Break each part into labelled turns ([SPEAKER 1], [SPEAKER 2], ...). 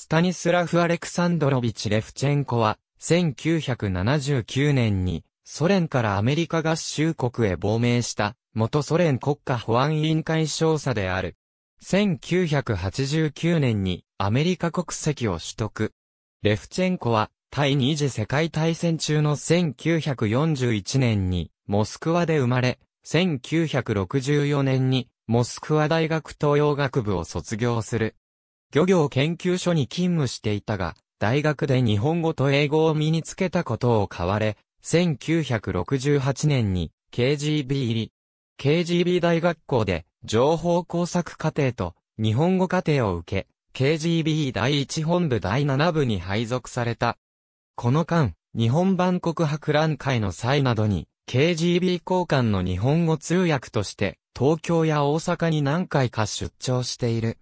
[SPEAKER 1] スタニスラフ・アレクサンドロビチ・レフチェンコは、1979年に、ソ連からアメリカ合衆国へ亡命した、元ソ連国家保安委員会少佐である。1989年にアメリカ国籍を取得。レフチェンコは第二次世界大戦中の1941年にモスクワで生まれ、1964年にモスクワ大学東洋学部を卒業する。漁業研究所に勤務していたが、大学で日本語と英語を身につけたことを買われ、1968年に KGB 入り。KGB 大学校で情報工作課程と日本語課程を受け、KGB 第1本部第7部に配属された。この間、日本版国博覧会の際などに、KGB 交換の日本語通訳として、東京や大阪に何回か出張している。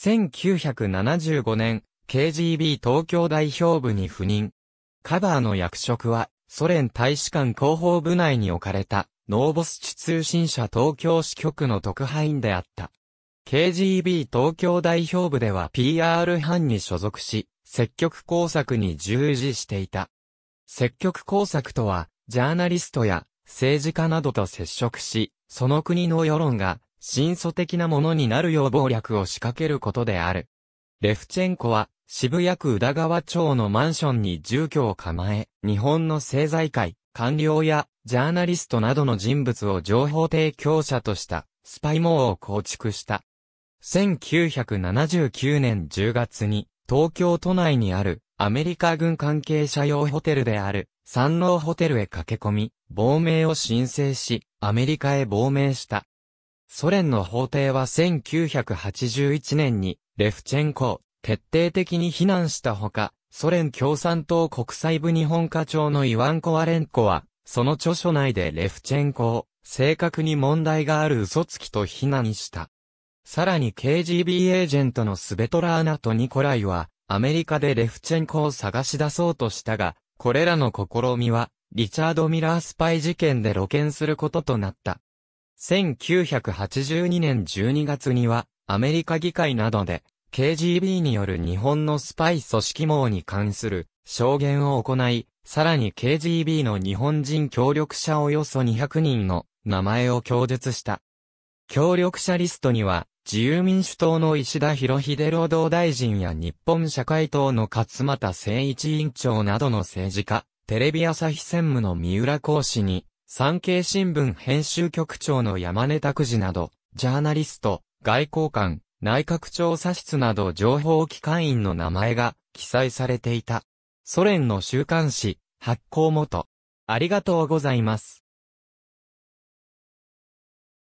[SPEAKER 1] 1975年、KGB 東京代表部に赴任。カバーの役職は、ソ連大使館広報部内に置かれた、ノーボスチ通信社東京支局の特派員であった。KGB 東京代表部では PR 班に所属し、積極工作に従事していた。積極工作とは、ジャーナリストや政治家などと接触し、その国の世論が真素的なものになるよう暴略を仕掛けることである。レフチェンコは渋谷区宇田川町のマンションに住居を構え、日本の政財界、官僚やジャーナリストなどの人物を情報提供者としたスパイ網を構築した。1979年10月に東京都内にあるアメリカ軍関係者用ホテルである山郎ホテルへ駆け込み、亡命を申請し、アメリカへ亡命した。ソ連の法廷は1981年に、レフチェンコを徹底的に非難したほか、ソ連共産党国際部日本課長のイワン・コワレンコは、その著書内でレフチェンコを、正確に問題がある嘘つきと非難した。さらに KGB エージェントのスベトラーナとニコライは、アメリカでレフチェンコを探し出そうとしたが、これらの試みは、リチャード・ミラースパイ事件で露見することとなった。1982年12月には、アメリカ議会などで、KGB による日本のスパイ組織網に関する証言を行い、さらに KGB の日本人協力者およそ200人の名前を供述した。協力者リストには、自由民主党の石田博秀労働大臣や日本社会党の勝又誠一委員長などの政治家、テレビ朝日専務の三浦講師に、産経新聞編集局長の山根拓司など、ジャーナリスト、外交官、内閣調査室など情報機関員の名前が記載されていた。ソ連の週刊誌、発行元。ありがとうございます。